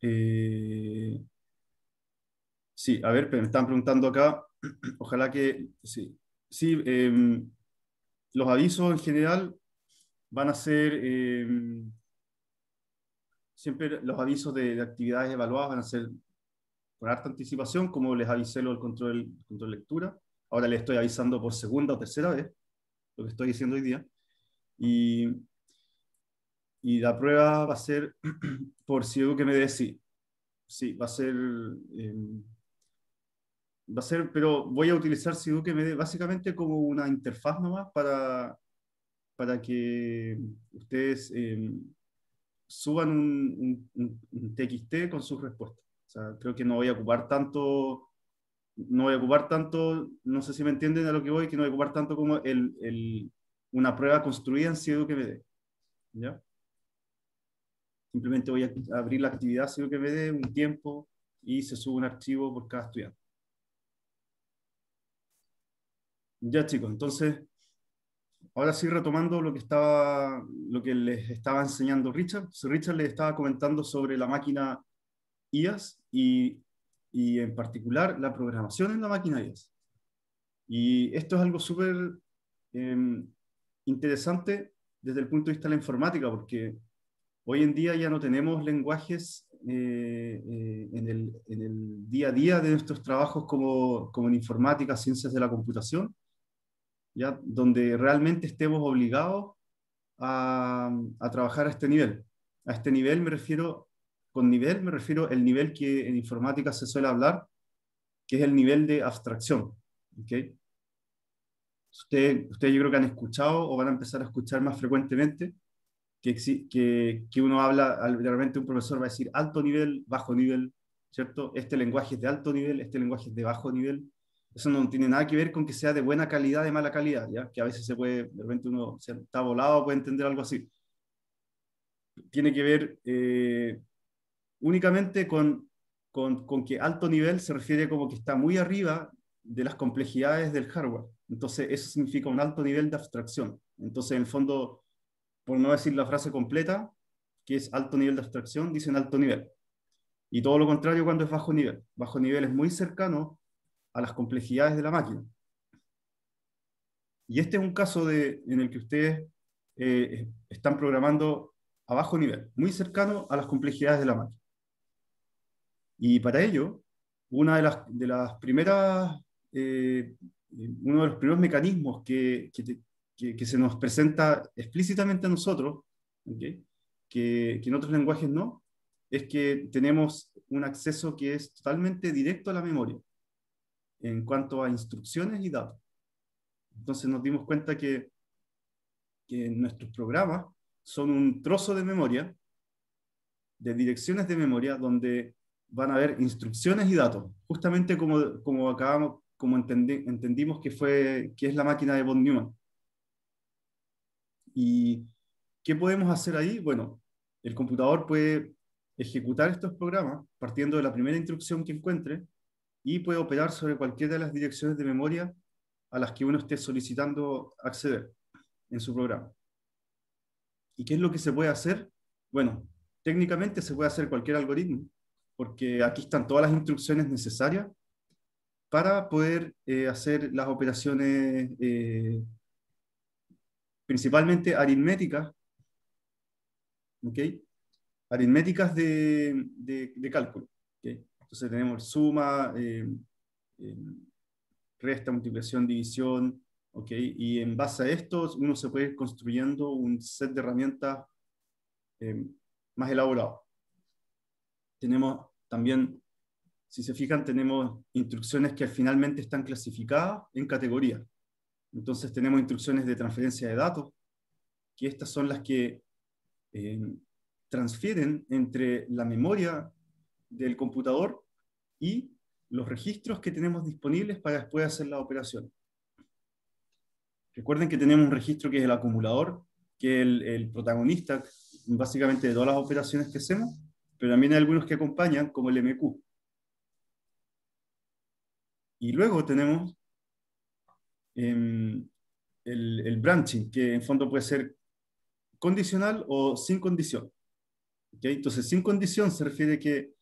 Eh, sí. a ver, me están preguntando acá, ojalá que, sí, sí, em, los avisos en general van a ser, em, siempre los avisos de, actividades evaluadas van a ser con harta anticipación, como les avisé lo del control, control lectura, ahora les estoy avisando por segunda o tercera vez, lo que estoy diciendo hoy día, y y la prueba va a ser por si que me dé sí. Sí, va a ser... Em, va a ser, pero voy a utilizar que me dé básicamente como una interfaz nomás para, para que ustedes em, suban un, TXT con sus respuestas. O sea, creo que no voy a ocupar tanto, no voy a ocupar tanto, no sé si me entienden a lo que voy, que no voy a ocupar tanto como el, el, una prueba construida en que me dé. ¿Ya? Simplemente voy a abrir la actividad, sino que me dé un tiempo y se sube un archivo por cada estudiante. Ya chicos, entonces, ahora sí retomando lo que, estaba, lo que les estaba enseñando Richard. Richard les estaba comentando sobre la máquina IAS y, y en particular la programación en la máquina IAS. Y esto es algo súper em, interesante desde el punto de vista de la informática, porque Hoy en día ya no tenemos lenguajes eh, eh, en, el, día a día de nuestros trabajos como, en informática, ciencias de la computación, ya donde realmente estemos obligados a, trabajar a este nivel. A este nivel me refiero, con nivel me refiero el nivel que en informática se suele hablar, que es el nivel de abstracción. ¿okay? Ustedes usted yo creo que han escuchado o van a empezar a escuchar más frecuentemente que, uno habla, realmente un profesor va a decir alto nivel, bajo nivel, ¿cierto? Este lenguaje es de alto nivel, este lenguaje es de bajo nivel. Eso no tiene nada que ver con que sea de buena calidad, de mala calidad, ¿ya? Que a veces se puede, de repente uno está volado, puede entender algo así. Tiene que ver eh, únicamente con, con, con que alto nivel se refiere como que está muy arriba de las complejidades del hardware. Entonces, eso significa un alto nivel de abstracción. Entonces, en el fondo, por no decir la frase completa, que es alto nivel de abstracción, dicen alto nivel. Y todo lo contrario cuando es bajo nivel. Bajo nivel es muy cercano a las complejidades de la máquina. Y este es un caso de, en el que ustedes eh, están programando a bajo nivel, muy cercano a las complejidades de la máquina. Y para ello, una de las, de las primeras, eh, uno de los primeros mecanismos que, que, que, se nos presenta explícitamente a nosotros, que, en otros lenguajes no, es que tenemos un acceso que es totalmente directo a la memoria en cuanto a instrucciones y datos. Entonces nos dimos cuenta que, que nuestros programas son un trozo de memoria, de direcciones de memoria, donde van a haber instrucciones y datos, justamente como, acabamos, como entendimos que, fue, que es la máquina de von Neumann. ¿Y qué podemos hacer ahí? Bueno, el computador puede ejecutar estos programas partiendo de la primera instrucción que encuentre y puede operar sobre cualquiera de las direcciones de memoria a las que uno esté solicitando acceder en su programa. ¿Y qué es lo que se puede hacer? Bueno, técnicamente se puede hacer cualquier algoritmo, porque aquí están todas las instrucciones necesarias para poder eh, hacer las operaciones eh, principalmente aritméticas, ¿okay? aritméticas de, cálculo. Entonces tenemos suma, eh, eh, resta, multiplicación, división, ¿okay? y en base a esto uno se puede ir construyendo un set de herramientas eh, más elaborado. Tenemos también, si se fijan, tenemos instrucciones que finalmente están clasificadas en categorías. Entonces tenemos instrucciones de transferencia de datos, que estas son las que eh, transfieren entre la memoria del computador y los registros que tenemos disponibles para después hacer la operación. Recuerden que tenemos un registro que es el acumulador, que es el protagonista básicamente de todas las operaciones que hacemos, pero también hay algunos que acompañan, como el MQ. Y luego tenemos el, el branching, que en fondo puede ser condicional o sin condición. Entonces, sin condición se refiere que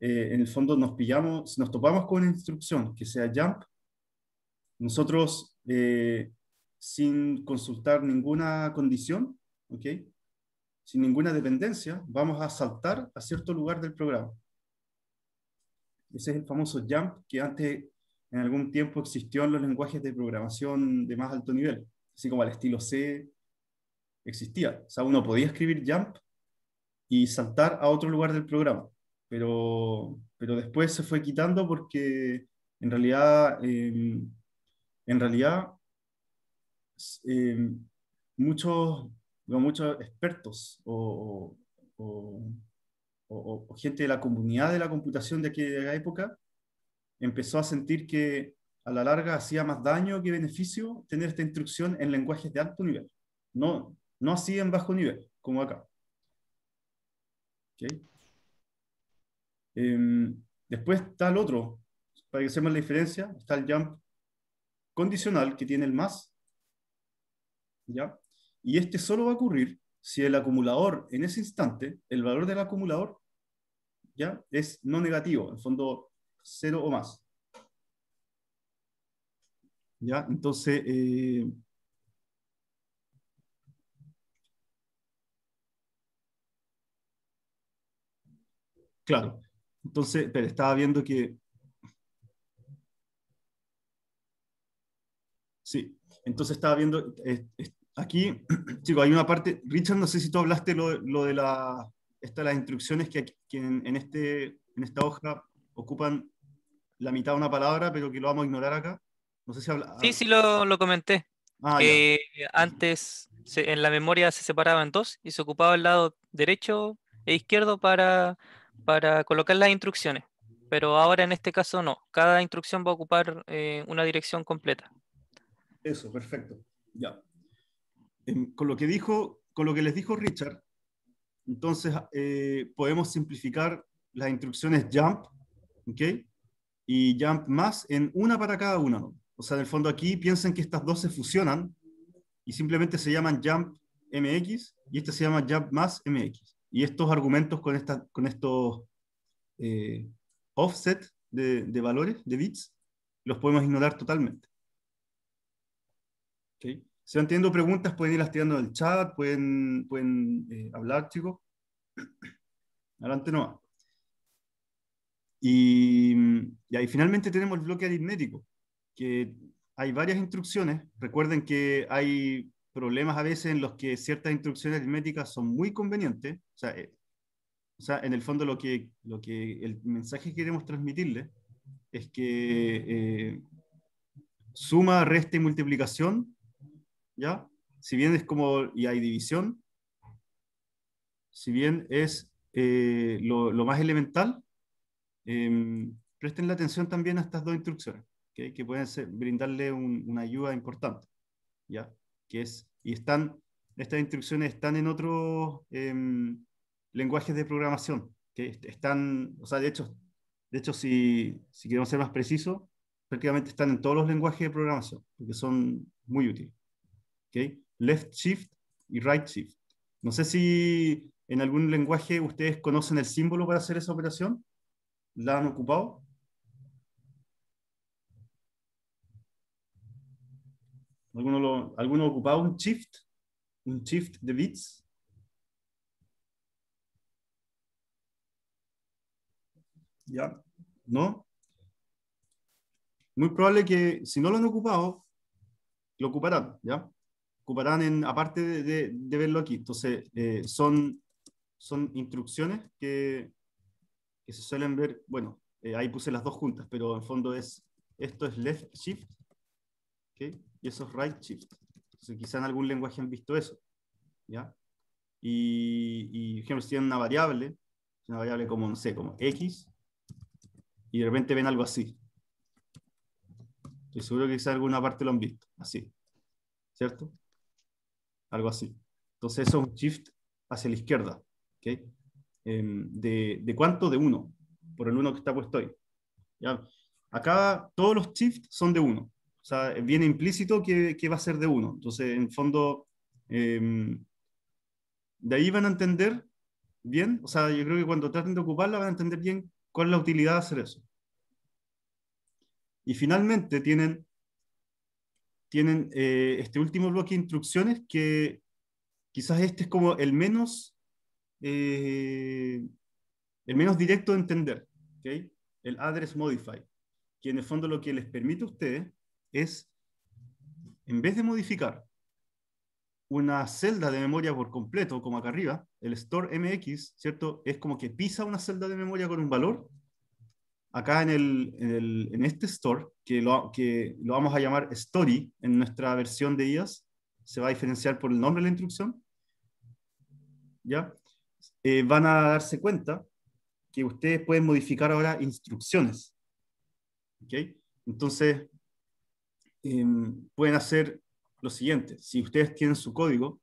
eh, en el fondo nos pillamos, si nos topamos con una instrucción que sea jump, nosotros eh, sin consultar ninguna condición, ¿okay? sin ninguna dependencia, vamos a saltar a cierto lugar del programa. Ese es el famoso jump que antes en algún tiempo existió los lenguajes de programación de más alto nivel, así como el estilo C existía. O sea, uno podía escribir jump y saltar a otro lugar del programa, pero, después se fue quitando porque en realidad, em, en realidad em, muchos, muchos expertos o, gente de la comunidad de la computación de aquella época empezó a sentir que a la larga hacía más daño que beneficio tener esta instrucción en lenguajes de alto nivel, no, no así en bajo nivel, como acá. Em, después está el otro, para que sepan la diferencia, está el jump condicional que tiene el más, ¿ya? y este solo va a ocurrir si el acumulador en ese instante, el valor del acumulador, ¿ya? es no negativo, en fondo cero o más. ¿Ya? Entonces, eh, claro. Entonces, pero estaba viendo que... Sí, entonces estaba viendo... Eh, aquí, chicos, hay una parte... Richard, no sé si tú hablaste lo, lo de la, las instrucciones que, que este, en esta hoja ocupan la mitad de una palabra, pero que lo vamos a ignorar acá. No sé si Sí, ah. sí, lo, lo comenté. Ah, antes en la memoria se separaba en dos y se ocupaba el lado derecho e izquierdo para, para colocar las instrucciones. Pero ahora en este caso no. Cada instrucción va a ocupar eh, una dirección completa. Eso, perfecto. Ya. Em, con lo que dijo, con lo que les dijo Richard, entonces eh, podemos simplificar las instrucciones jump, okay y Jump Más en una para cada uno. O sea, en el fondo aquí piensen que estas dos se fusionan y simplemente se llaman Jump MX y este se llama Jump Más MX. Y estos argumentos con, esta, con estos eh, offset de, valores, de bits, los podemos ignorar totalmente. Si van teniendo preguntas, pueden irlas tirando en el chat, pueden, pueden eh, hablar, chicos. Adelante, no Mm, y, ahí finalmente tenemos el bloque aritmético, que hay varias instrucciones. Recuerden que hay problemas a veces en los que ciertas instrucciones aritméticas son muy convenientes. O sea, eh, en el fondo lo que, lo que el mensaje que queremos transmitirles es que eh, suma, resta y multiplicación, ¿ya? Si bien es como, y hay división, si bien es eh, lo, lo, más elemental, Em, presten la atención también a estas dos instrucciones, que pueden brindarle una ayuda importante. ¿ya? Que es, y están, estas instrucciones están en otros em, lenguajes de programación. que Están, o sea, de hecho, de hecho si, si queremos ser más precisos, prácticamente están en todos los lenguajes de programación, porque son muy útiles. ¿okay? Left shift y right shift. No sé si en algún lenguaje ustedes conocen el símbolo para hacer esa operación la han ocupado? ¿Alguno, ha ocupado un shift? ¿Un shift de bits? ¿Ya? ¿No? Muy probable que si no lo han ocupado, lo ocuparán, ¿ya? Ocuparán en, aparte de, verlo aquí. Entonces, eh, son, son instrucciones que que se suelen ver, bueno, eh, ahí puse las dos juntas, pero en fondo es, esto es left shift, ¿okay? y eso es right shift. Entonces, quizá en algún lenguaje han visto eso, ¿ya? Y, y por ejemplo, si tienen una variable, una variable como, no sé, como x, y de repente ven algo así. Estoy seguro que quizá alguna parte lo han visto, así, ¿cierto? Algo así. Entonces eso es un shift hacia la izquierda, ¿ok? Em, de, de, cuánto de 1, por el 1 que está puesto ahí. Acá todos los shifts son de 1, o sea, viene implícito que, que va a ser de 1. Entonces, en fondo, em, de ahí van a entender bien, o sea, yo creo que cuando traten de ocuparla van a entender bien cuál es la utilidad de hacer eso. Y finalmente tienen, tienen eh, este último bloque de instrucciones que quizás este es como el menos eh, el menos directo de entender, ¿okay? el address modify, que en el fondo lo que les permite a ustedes es, en vez de modificar una celda de memoria por completo, como acá arriba, el store MX, ¿cierto? Es como que pisa una celda de memoria con un valor. Acá en, este store, que lo, que lo vamos a llamar story en nuestra versión de IAS, se va a diferenciar por el nombre de la instrucción. ¿Ya? Eh, van a darse cuenta que ustedes pueden modificar ahora instrucciones. ¿Okay? Entonces, em, pueden hacer lo siguiente. Si ustedes tienen su código,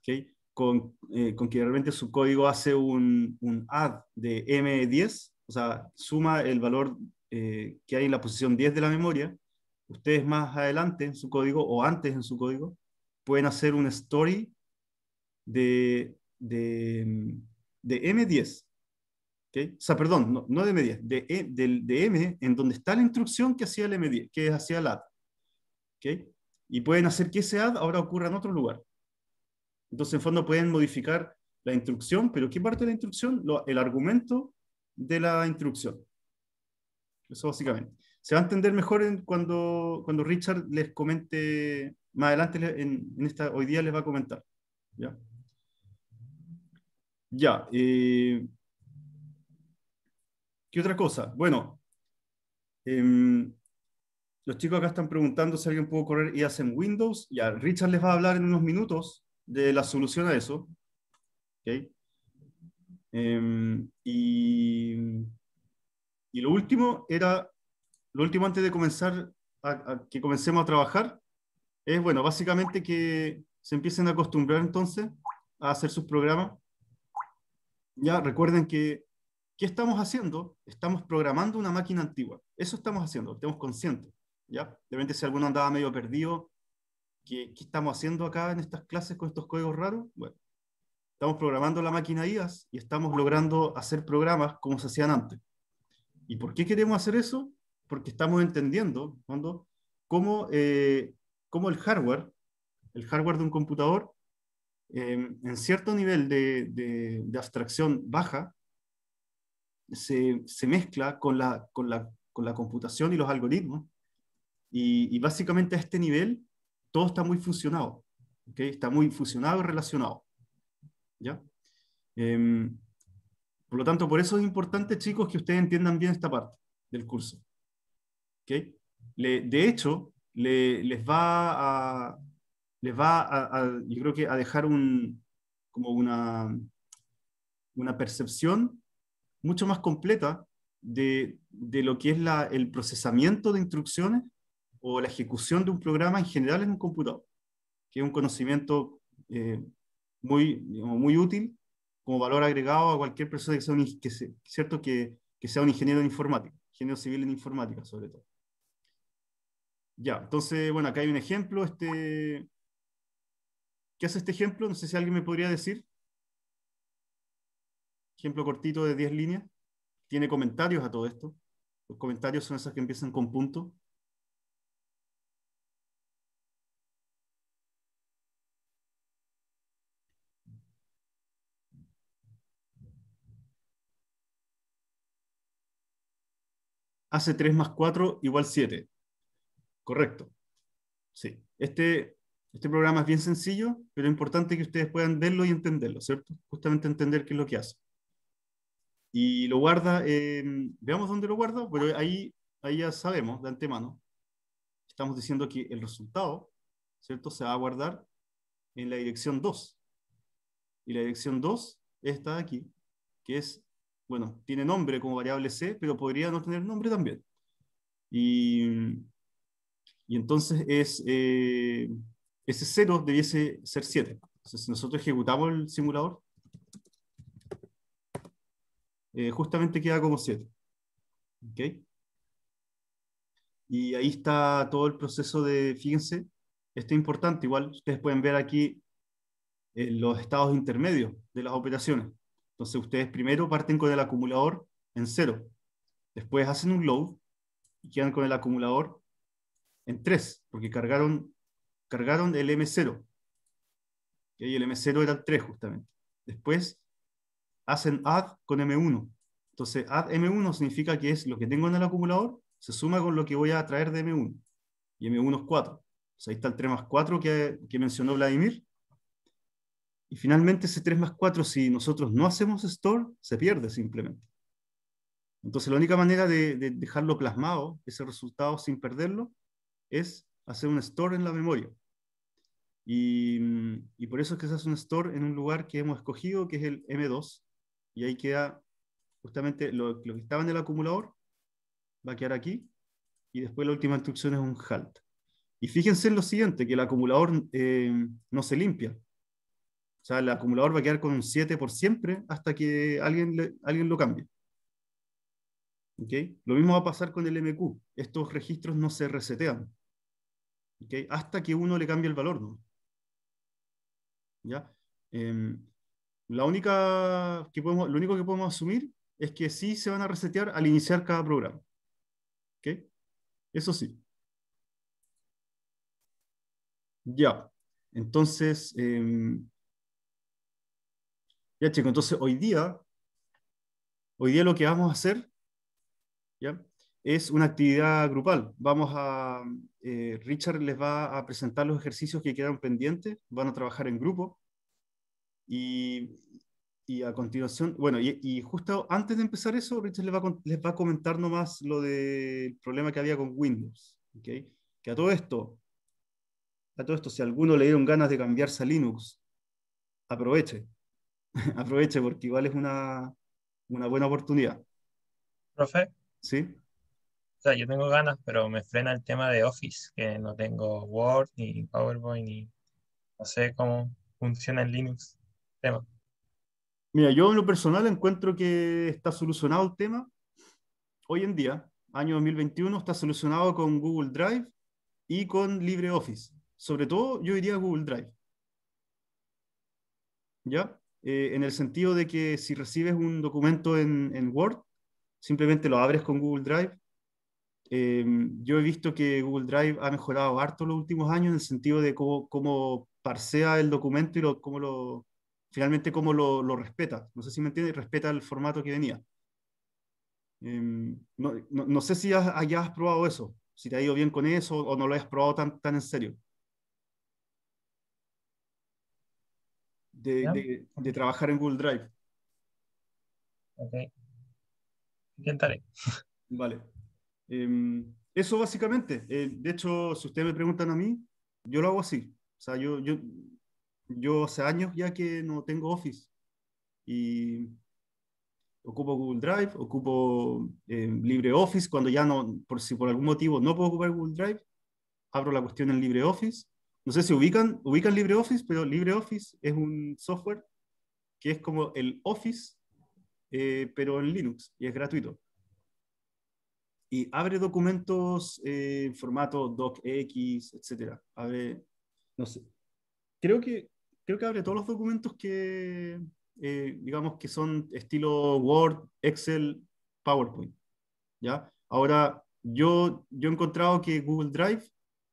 ¿okay? con, eh, con, que realmente su código hace un, un, add de M10, o sea, suma el valor eh, que hay en la posición 10 de la memoria, ustedes más adelante en su código o antes en su código pueden hacer un story de de, mm, de M10. ¿okay? O sea, perdón, no, no de M10, de, e, de, M, en donde está la instrucción que hacía el M10, que hacía el add. ¿okay? Y pueden hacer que ese add ahora ocurra en otro lugar. Entonces, en fondo, pueden modificar la instrucción, pero ¿qué parte de la instrucción? el argumento de la instrucción. Eso básicamente. Se va a entender mejor cuando, cuando Richard les comente, más adelante en, en esta, hoy día les va a comentar. ¿ya? Ya. Eh, ¿Qué otra cosa? Bueno, em, los chicos acá están preguntando si alguien puede correr y hacen Windows. Ya, Richard les va a hablar en unos minutos de la solución a eso. ¿Okay? Em, y, lo último era, lo último antes de comenzar, a que comencemos a trabajar, es, bueno, básicamente que se empiecen a acostumbrar entonces a hacer sus programas ya recuerden que, ¿qué estamos haciendo? Estamos programando una máquina antigua. Eso estamos haciendo, estemos conscientes. ¿ya? De repente si alguno andaba medio perdido, ¿qué, estamos haciendo acá en estas clases con estos códigos raros? Bueno, estamos programando la máquina IAS y estamos logrando hacer programas como se hacían antes. ¿Y por qué queremos hacer eso? Porque estamos entendiendo, cuando cómo, eh, cómo el hardware, el hardware de un computador, en cierto nivel de, abstracción baja, se, mezcla con la, la, computación y los algoritmos. Y, básicamente a este nivel todo está muy fusionado. ¿okay? Está muy fusionado y relacionado. ¿ya? Em, por lo tanto, por eso es importante, chicos, que ustedes entiendan bien esta parte del curso. ¿okay? de hecho, les va a, les va a, yo creo que a dejar un, como una, una percepción mucho más completa de, de lo que es la, el procesamiento de instrucciones o la ejecución de un programa en general en un computador, que es un conocimiento eh, muy, muy útil como valor agregado a cualquier persona que sea un, que cierto, que, que sea un ingeniero en informática, ingeniero civil en informática sobre todo. Ya, entonces, bueno, acá hay un ejemplo, este, ¿Qué hace este ejemplo? No sé si alguien me podría decir. Ejemplo cortito de 10 líneas. Tiene comentarios a todo esto. Los comentarios son esos que empiezan con punto. hace 3 más 4 igual 7. Correcto. Sí. Este este programa es bien sencillo, pero es importante que ustedes puedan verlo y entenderlo, ¿cierto? Justamente entender qué es lo que hace. Y lo guarda, eh, veamos dónde lo guarda, pero ahí, ahí ya sabemos de antemano. Estamos diciendo que el resultado, ¿cierto? Se va a guardar en la dirección 2. Y la dirección 2 está aquí, que es, bueno, tiene nombre como variable C, pero podría no tener nombre también. Y, y entonces es... Eh, ese 0 debiese ser 7. Entonces, si nosotros ejecutamos el simulador, eh, justamente queda como 7. ¿Okay? Y ahí está todo el proceso de, fíjense, esto es importante, igual ustedes pueden ver aquí eh, los estados intermedios de las operaciones. Entonces ustedes primero parten con el acumulador en 0, después hacen un load y quedan con el acumulador en 3, porque cargaron cargaron el M0. Y el M0 era el 3 justamente. Después hacen add con M1. Entonces add M1 significa que es lo que tengo en el acumulador se suma con lo que voy a traer de M1. Y M1 es 4. ahí está el 3 más 4 que, mencionó Vladimir. Y finalmente ese 3 más 4, si nosotros no hacemos store, se pierde simplemente. Entonces la única manera de dejarlo plasmado, ese resultado sin perderlo, es hacer un store en la memoria. Mm, y, por eso es que se hace un store en un lugar que hemos escogido, que es el M2. Y ahí queda justamente lo, que estaba en el acumulador, va a quedar aquí. Y después la última instrucción es un halt. Y fíjense en lo siguiente, que el acumulador eh, no se limpia. O sea, el acumulador va a quedar con un 7 por siempre hasta que alguien, alguien lo cambie. ¿Okay? Lo mismo va a pasar con el MQ. Estos registros no se resetean. ¿Okay? Hasta que uno le cambie el valor. ¿no? ¿ya? Em, la única que podemos, lo único que podemos asumir es que sí se van a resetear al iniciar cada programa. ¿Ok? Eso sí. Ya, entonces, em, ya chicos, entonces hoy día, hoy día lo que vamos a hacer, ¿ya? es una actividad grupal. Vamos a, eh, Richard les va a presentar los ejercicios que quedan pendientes, van a trabajar en grupo y, a continuación, bueno, y, justo antes de empezar eso, Richard les va a, comentar nomás lo del problema que había con Windows. ¿okay? Que a todo esto, a todo esto, si a alguno le dieron ganas de cambiarse a Linux, aproveche, aproveche porque igual es una, una buena oportunidad. Profe. Sí. O sea, yo tengo ganas, pero me frena el tema de Office, que no tengo Word, ni PowerPoint, ni no sé cómo funciona en Linux. Tema. Mira, yo en lo personal encuentro que está solucionado el tema. Hoy en día, año 2021, está solucionado con Google Drive y con LibreOffice. Sobre todo, yo diría Google Drive. ¿Ya? Eh, en el sentido de que si recibes un documento en Word, simplemente lo abres con Google Drive Em, yo he visto que Google Drive ha mejorado harto los últimos años en el sentido de cómo, parsea el documento y finalmente cómo lo, respeta. No sé si me entiendes, respeta el formato que venía. Em, no, sé si has, ya has probado eso, si te ha ido bien con eso o no lo has probado tan, en serio. De, de trabajar en Google Drive. Ok. Intentaré. Vale. Em, eso básicamente. Eh, de hecho, si ustedes me preguntan a mí, yo lo hago así. O sea, yo, yo, yo hace años ya que no tengo Office. Y ocupo Google Drive, ocupo eh, LibreOffice. Cuando ya no, por si por algún motivo no puedo ocupar Google Drive, abro la cuestión en LibreOffice. No sé si ubican, ubican LibreOffice, pero LibreOffice es un software que es como el Office, eh, pero en Linux y es gratuito y abre documentos en eh, formato docx, etcétera. Abre, no sé. Creo que, creo que abre todos los documentos que, eh, digamos, que son estilo Word, Excel, PowerPoint. ¿ya? Ahora, yo, yo he encontrado que Google Drive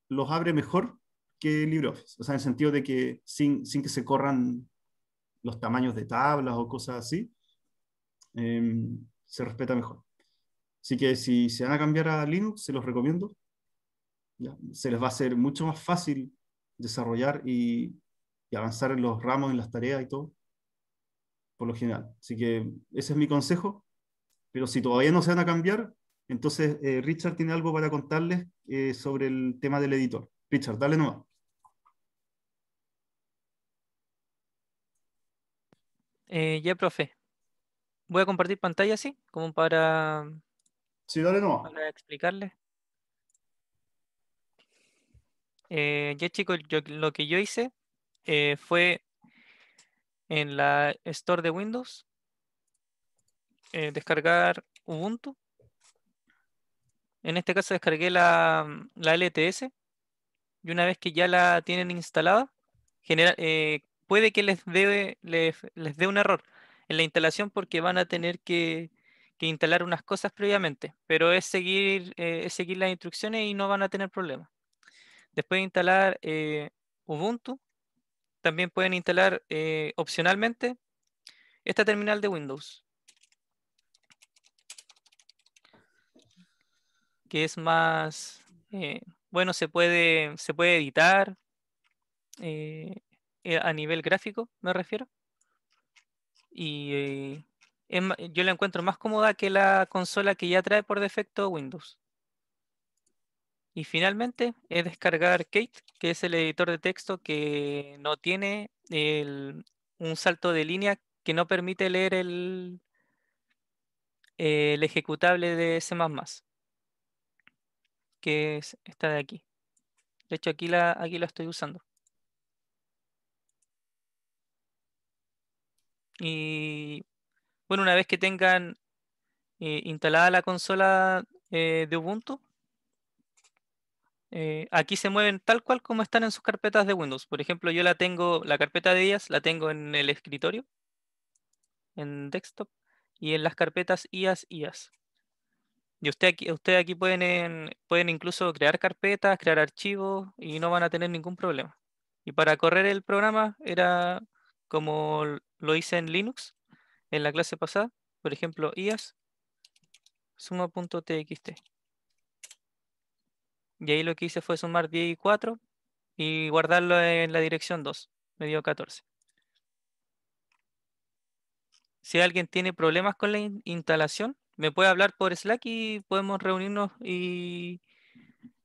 los abre mejor que LibreOffice, o sea, en el sentido de que sin, sin que se corran los tamaños de tablas o cosas así, em, se respeta mejor. Así que si se van a cambiar a Linux, se los recomiendo. Se les va a hacer mucho más fácil desarrollar y, avanzar en los ramos, en las tareas y todo, por lo general. Así que ese es mi consejo. Pero si todavía no se van a cambiar, entonces, eh, Richard tiene algo para contarles eh, sobre el tema del editor. Richard, dale nomás. Eh, ya, profe. Voy a compartir pantalla, sí, como para Sí, dale no Para explicarle. Eh, ya chicos, yo, lo que yo hice eh, fue en la Store de Windows eh, descargar Ubuntu. En este caso descargué la, LTS y una vez que ya la tienen instalada, puede que les dé les dé un error en la instalación porque van a tener que que instalar unas cosas previamente, pero es seguir, eh, seguir las instrucciones y no van a tener problemas. Después de instalar eh, Ubuntu, también pueden instalar eh, opcionalmente esta terminal de Windows. Que es más, bueno, se puede, se puede editar a nivel gráfico, me refiero. Y yo la encuentro más cómoda que la consola que ya trae por defecto Windows. Y finalmente es descargar Kate, que es el editor de texto que no tiene un salto de línea que no permite leer el, el ejecutable de C++, que es esta de aquí. De hecho, aquí la, aquí la estoy usando. Y bueno, una vez que tengan eh, instalada la consola eh, de Ubuntu, eh, aquí se mueven tal cual como están en sus carpetas de Windows. Por ejemplo, yo la tengo, la carpeta de IAS la tengo en el escritorio, en desktop, y en las carpetas IAS, IAS. Y usted aquí, usted aquí pueden, pueden incluso crear carpetas, crear archivos y no van a tener ningún problema. Y para correr el programa era como lo hice en Linux, en la clase pasada, por ejemplo, IAS, suma.txt. Y ahí lo que hice fue sumar 10 y 4 y guardarlo en la dirección 2, me dio 14. Si alguien tiene problemas con la instalación, me puede hablar por Slack y podemos reunirnos y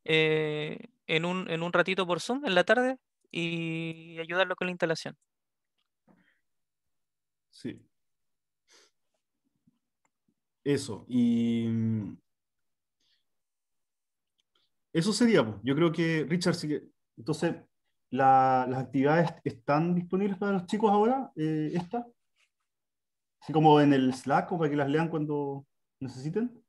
eh, en, un, en un ratito por Zoom en la tarde y ayudarlo con la instalación. Sí, eso, y mm, eso sería, yo creo que Richard, entonces, las actividades están disponibles para los chicos ahora, eh, esta, así como en el Slack, o para que las lean cuando necesiten.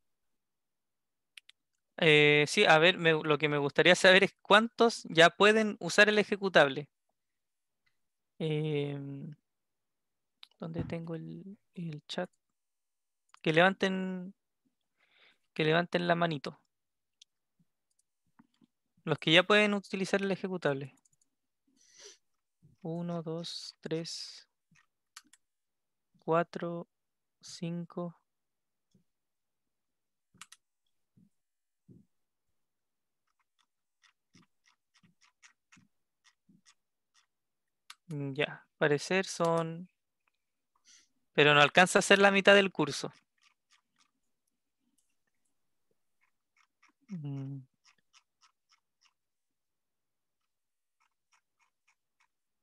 Eh, sí, a ver, lo que me gustaría saber es cuántos ya pueden usar el ejecutable. Eh, ¿Dónde tengo el chat? Que levanten. Que levanten la manito. Los que ya pueden utilizar el ejecutable. Uno, dos, tres, cuatro, cinco. Ya, parecer son... Pero no alcanza a ser la mitad del curso. Mm.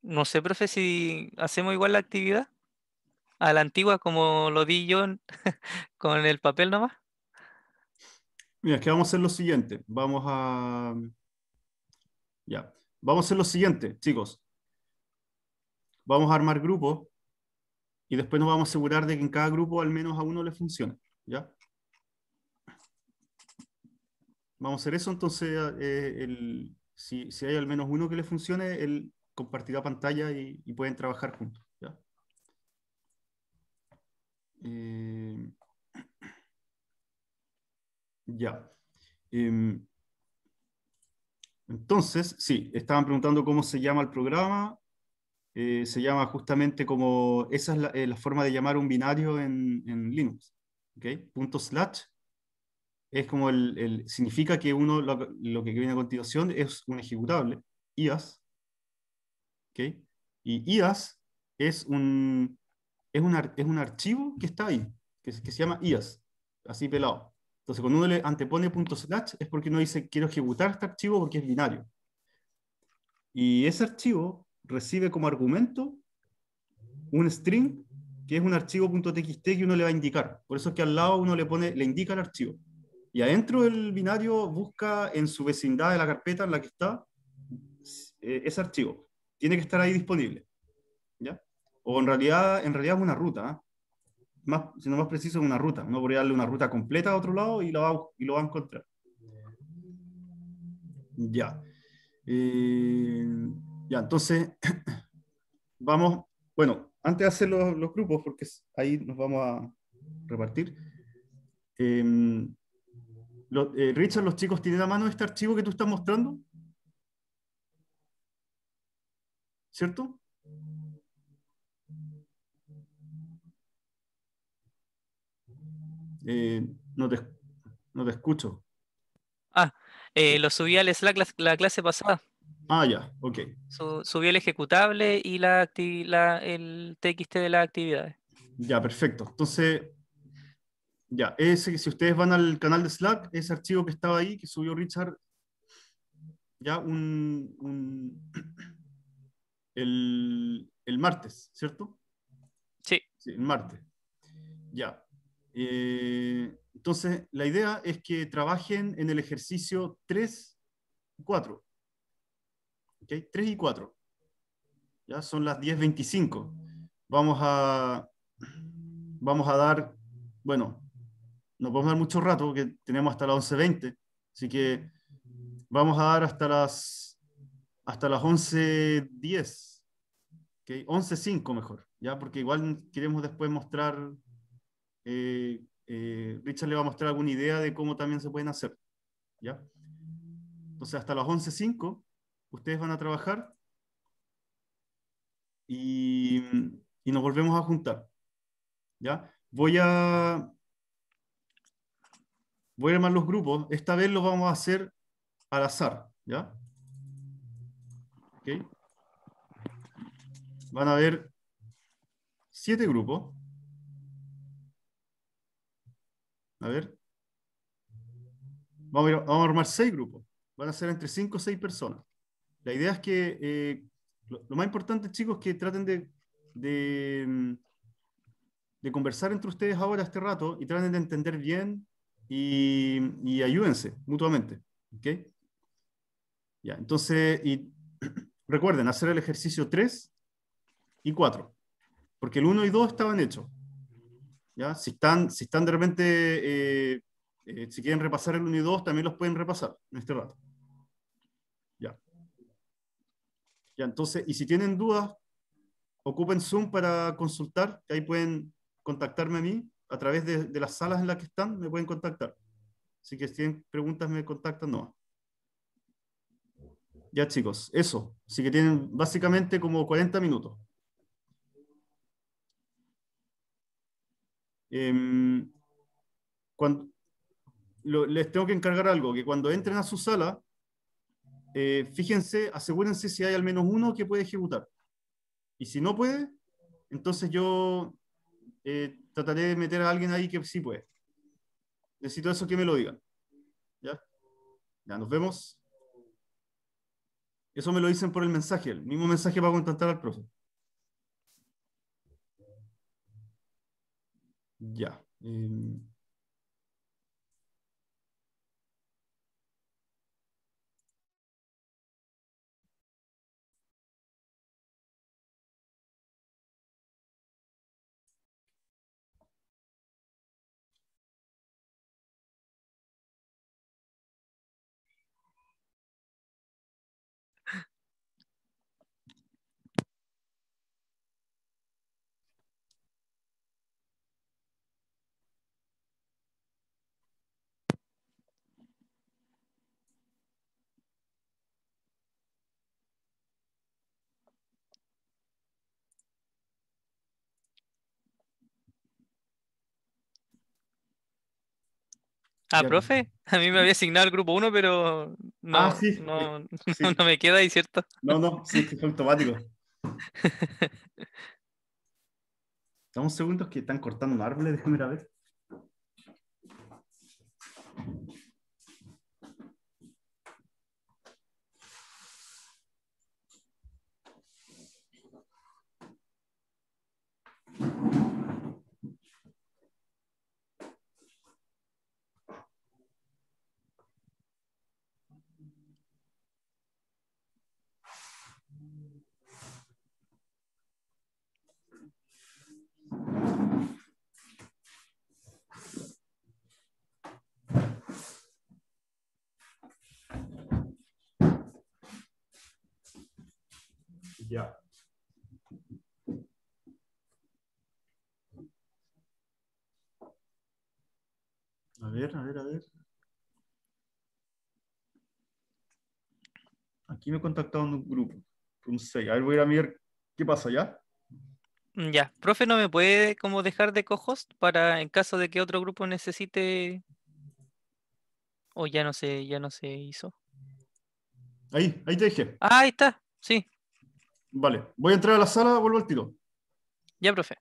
No sé, profe, si hacemos igual la actividad a la antigua, como lo di yo con el papel nomás. Mira, es que vamos a hacer lo siguiente. Vamos a... Ya. Vamos a hacer lo siguiente, chicos. Vamos a armar grupos y después nos vamos a asegurar de que en cada grupo al menos a uno le funcione. ¿Ya? vamos a hacer eso, entonces eh, si, hay al menos uno que le funcione, él compartirá pantalla y, pueden trabajar juntos. ¿ya? Eh, em, entonces, sí, estaban preguntando cómo se llama el programa. Eh, se llama justamente como, esa es la, forma de llamar un binario en, en Linux. ¿okay? slash es como el, significa que uno, lo, que viene a continuación es un ejecutable, IAS, ¿okay? y IAS es un, es un, es un archivo que está ahí, que, se llama IAS, así pelado. Entonces, cuando uno le antepone .slash es porque uno dice, quiero ejecutar este archivo porque es binario. Y ese archivo recibe como argumento un string, que es un archivo .txt que uno le va a indicar. Por eso es que al lado uno le pone, le indica el archivo y adentro del binario busca en su vecindad de la carpeta en la que está eh, ese archivo. Tiene que estar ahí disponible. ¿ya? O en realidad, en realidad es una ruta. Si ¿ah? Más, sino más preciso, es una ruta. Uno podría darle una ruta completa a otro lado y, lo y lo va a encontrar. Ya. Eh, ya, entonces, vamos. Bueno, antes de hacer los, los grupos, porque ahí nos vamos a repartir. Eh, eh, Richard, los chicos, ¿tienen a mano este archivo que tú estás mostrando? ¿Cierto? Eh, no, te, no te escucho. Ah, eh, lo subí al Slack la, clase pasada. Ah, ya, ok. subí el ejecutable y la, el TXT de las actividades. Ya, perfecto. Entonces, ya, ese, si ustedes van al canal de Slack, ese archivo que estaba ahí, que subió Richard, ya un, un el, el, martes, ¿cierto? Sí. sí el martes. Ya. Eh, entonces, la idea es que trabajen en el ejercicio 3 y 4. ¿Ok? 3 y 4. Ya son las 10.25. Vamos a, vamos a dar, bueno, no podemos dar mucho rato porque tenemos hasta las 11.20, así que vamos a dar hasta las, hasta las 11.10, ¿okay? 11.05 mejor, ¿ya? porque igual queremos después mostrar, eh, eh, Richard le va a mostrar alguna idea de cómo también se pueden hacer. ¿ya? Entonces hasta las 11.05 ustedes van a trabajar y, y nos volvemos a juntar. ¿ya? Voy a voy a armar los grupos. Esta vez los vamos a hacer al azar, ¿ya? ¿Okay? Van a haber siete grupos. A ver. Vamos a, armar seis grupos. Van a ser entre cinco o seis personas. La idea es que eh, lo, más importante, chicos, es que traten de, de, mm, de conversar entre ustedes ahora este rato y traten de entender bien y, ayúdense mutuamente. ¿okay? Ya, entonces, y recuerden, hacer el ejercicio 3 y 4, porque el 1 y 2 estaban hechos. ¿ya? Si, están, si están de repente, eh, eh, si quieren repasar el 1 y 2, también los pueden repasar en este rato. Ya. Ya, entonces, y si tienen dudas, ocupen Zoom para consultar, ahí pueden contactarme a mí a través de, de, las salas en las que están, me pueden contactar. Así que si tienen preguntas, me contactan no Ya chicos, eso. Así que tienen básicamente como 40 minutos. Em, cuando, les tengo que encargar algo, que cuando entren a su sala, eh, fíjense, asegúrense si hay al menos uno que puede ejecutar. Y si no puede, entonces yo eh, trataré de meter a alguien ahí que sí puede. Necesito eso que me lo digan. ¿Ya? Ya, nos vemos. Eso me lo dicen por el mensaje, el mismo mensaje para contactar al profe. Ya. Em, Ah, profe, a mí me había asignado el grupo 1, pero no, ah, No, me queda ahí, ¿cierto? No, no, sí, es que automático. ¿Estamos segundos que están cortando un árbol? déjame primera a ver. Ya. A ver, a ver, a ver. Aquí me contactado un grupo, un 6. A ver, voy a mirar qué pasa, ¿ya? Ya, profe, ¿no me puede como dejar de co para en caso de que otro grupo necesite? O ya no sé, ya no se hizo. Ahí, ahí te dije. Ah, ahí está, sí. Vale, voy a entrar a la sala, vuelvo al tiro. Ya, profe.